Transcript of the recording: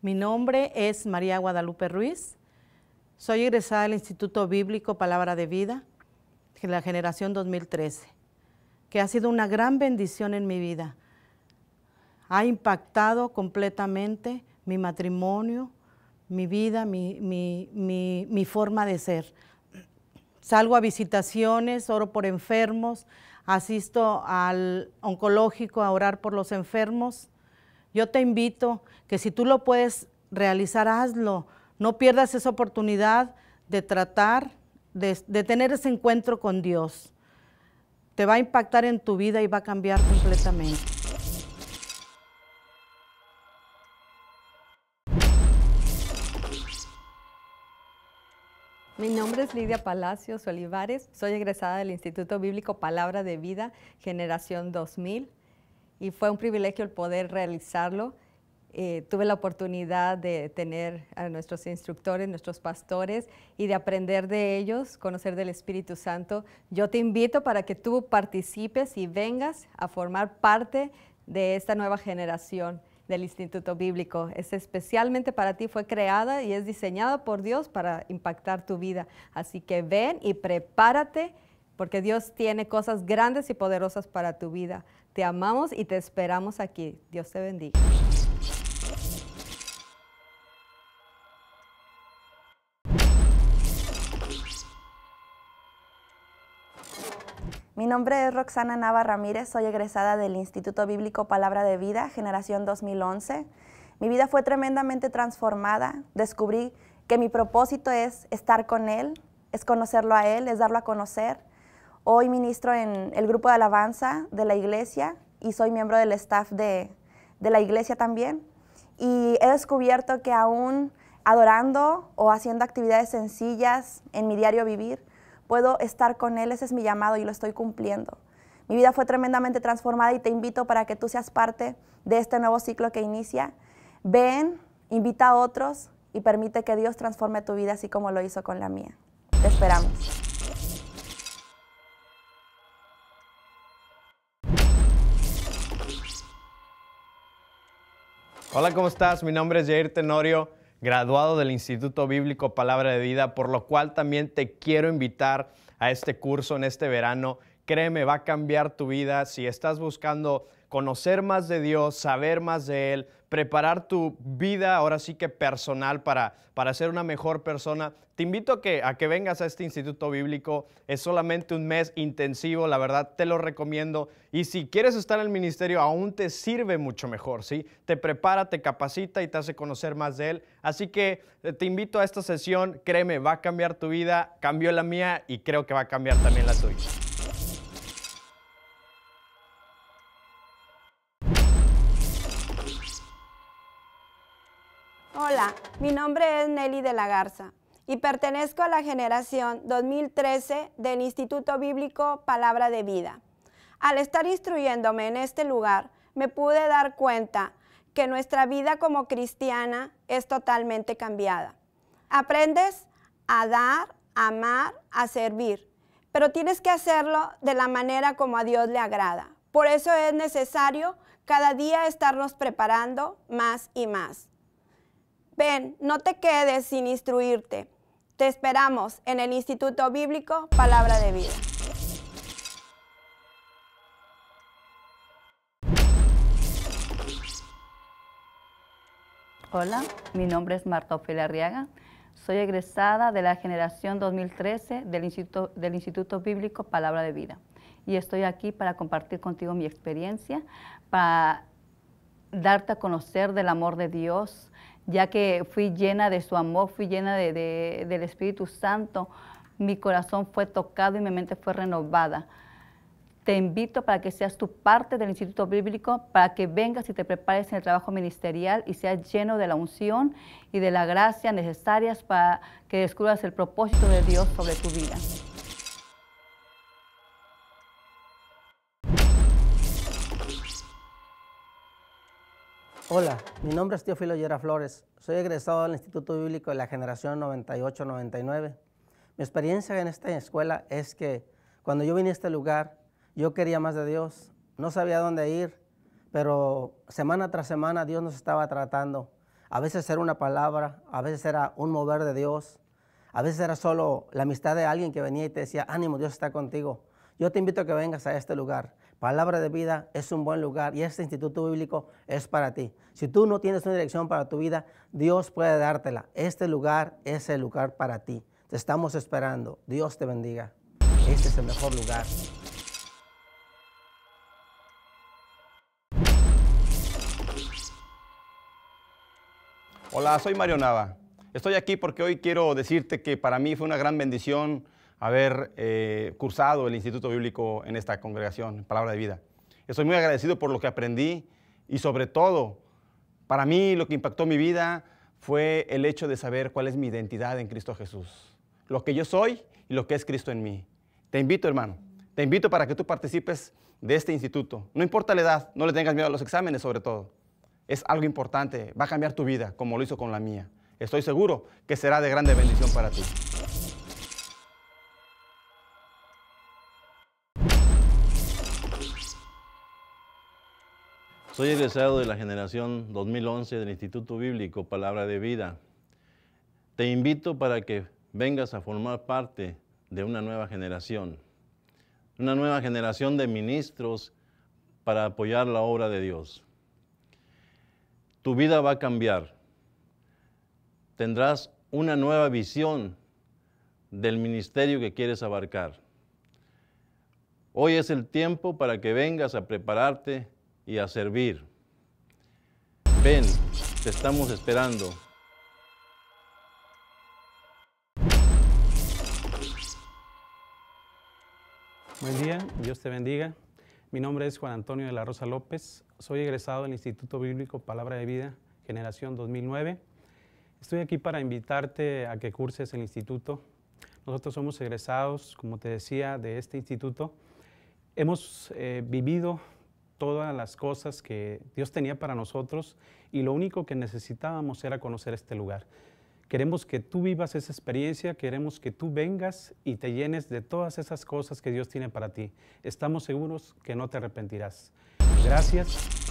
Mi nombre es María Guadalupe Ruiz. Soy egresada del Instituto Bíblico Palabra de Vida, de la generación 2013, que ha sido una gran bendición en mi vida. Ha impactado completamente mi matrimonio, mi vida, mi, mi forma de ser. Salgo a visitaciones, oro por enfermos, asisto al oncológico a orar por los enfermos yo te invito que si tú lo puedes realizar, hazlo. No pierdas esa oportunidad de tratar, de, de tener ese encuentro con Dios. Te va a impactar en tu vida y va a cambiar completamente. Mi nombre es Lidia Palacios Olivares, soy egresada del Instituto Bíblico Palabra de Vida, generación 2000 y fue un privilegio el poder realizarlo. Eh, tuve la oportunidad de tener a nuestros instructores, nuestros pastores y de aprender de ellos, conocer del Espíritu Santo. Yo te invito para que tú participes y vengas a formar parte de esta nueva generación del Instituto Bíblico. Es especialmente para ti, fue creada y es diseñada por Dios para impactar tu vida. Así que ven y prepárate porque Dios tiene cosas grandes y poderosas para tu vida. Te amamos y te esperamos aquí. Dios te bendiga. Mi nombre es Roxana Nava Ramírez, soy egresada del Instituto Bíblico Palabra de Vida, generación 2011. Mi vida fue tremendamente transformada, descubrí que mi propósito es estar con Él, es conocerlo a Él, es darlo a conocer, Hoy ministro en el grupo de alabanza de la iglesia y soy miembro del staff de, la iglesia también. Y he descubierto que aún adorando o haciendo actividades sencillas en mi diario vivir, puedo estar con Él, ese es mi llamado y lo estoy cumpliendo. Mi vida fue tremendamente transformada y te invito para que tú seas parte de este nuevo ciclo que inicia. Ven, invita a otros y permite que Dios transforme tu vida así como lo hizo con la mía. Te esperamos. Hola, ¿cómo estás? Mi nombre es Jair Tenorio, graduado del Instituto Bíblico Palabra de Vida, por lo cual también te quiero invitar a este curso en este verano. Créeme, va a cambiar tu vida. Si estás buscando conocer más de Dios, saber más de Él, preparar tu vida ahora sí que personal para, para ser una mejor persona. Te invito a que, a que vengas a este instituto bíblico. Es solamente un mes intensivo, la verdad te lo recomiendo. Y si quieres estar en el ministerio, aún te sirve mucho mejor, ¿sí? Te prepara, te capacita y te hace conocer más de Él. Así que eh, te invito a esta sesión, créeme, va a cambiar tu vida, cambió la mía y creo que va a cambiar también la tuya. Hola, mi nombre es Nelly de la Garza y pertenezco a la generación 2013 del Instituto Bíblico Palabra de Vida. Al estar instruyéndome en este lugar, me pude dar cuenta que nuestra vida como cristiana es totalmente cambiada. Aprendes a dar, a amar, a servir, pero tienes que hacerlo de la manera como a Dios le agrada. Por eso es necesario cada día estarnos preparando más y más. Ven, no te quedes sin instruirte. Te esperamos en el Instituto Bíblico Palabra de Vida. Hola, mi nombre es Marta Ofelia Arriaga. Soy egresada de la generación 2013 del Instituto, del Instituto Bíblico Palabra de Vida. Y estoy aquí para compartir contigo mi experiencia, para darte a conocer del amor de Dios, ya que fui llena de su amor, fui llena del Espíritu Santo, mi corazón fue tocado y mi mente fue renovada. Te invito para que seas tu parte del Instituto Bíblico, para que vengas y te prepares en el trabajo ministerial y seas lleno de la unción y de la gracia necesarias para que descubras el propósito de Dios sobre tu vida. Hola, mi nombre es Teófilo Llera Flores. Soy egresado del Instituto Bíblico de la generación 98-99. Mi experiencia en esta escuela es que cuando yo vine a este lugar, yo quería más de Dios. No sabía dónde ir, pero semana tras semana Dios nos estaba tratando. A veces era una palabra, a veces era un mover de Dios, a veces era solo la amistad de alguien que venía y te decía, ánimo, Dios está contigo. Yo te invito a que vengas a este lugar. Palabra de vida es un buen lugar y este instituto bíblico es para ti. Si tú no tienes una dirección para tu vida, Dios puede dártela. Este lugar es el lugar para ti. Te estamos esperando. Dios te bendiga. Este es el mejor lugar. Hola, soy Mario Nava. Estoy aquí porque hoy quiero decirte que para mí fue una gran bendición haber eh, cursado el Instituto Bíblico en esta congregación, Palabra de Vida. Estoy muy agradecido por lo que aprendí y sobre todo, para mí lo que impactó mi vida fue el hecho de saber cuál es mi identidad en Cristo Jesús, lo que yo soy y lo que es Cristo en mí. Te invito, hermano, te invito para que tú participes de este instituto. No importa la edad, no le tengas miedo a los exámenes sobre todo. Es algo importante, va a cambiar tu vida como lo hizo con la mía. Estoy seguro que será de grande bendición para ti. Soy egresado de la generación 2011 del Instituto Bíblico Palabra de Vida. Te invito para que vengas a formar parte de una nueva generación, una nueva generación de ministros para apoyar la obra de Dios. Tu vida va a cambiar. Tendrás una nueva visión del ministerio que quieres abarcar. Hoy es el tiempo para que vengas a prepararte y a servir. Ven, te estamos esperando. Buen día, Dios te bendiga. Mi nombre es Juan Antonio de la Rosa López. Soy egresado del Instituto Bíblico Palabra de Vida, generación 2009. Estoy aquí para invitarte a que curses el instituto. Nosotros somos egresados, como te decía, de este instituto. Hemos eh, vivido todas las cosas que Dios tenía para nosotros y lo único que necesitábamos era conocer este lugar. Queremos que tú vivas esa experiencia, queremos que tú vengas y te llenes de todas esas cosas que Dios tiene para ti. Estamos seguros que no te arrepentirás. Gracias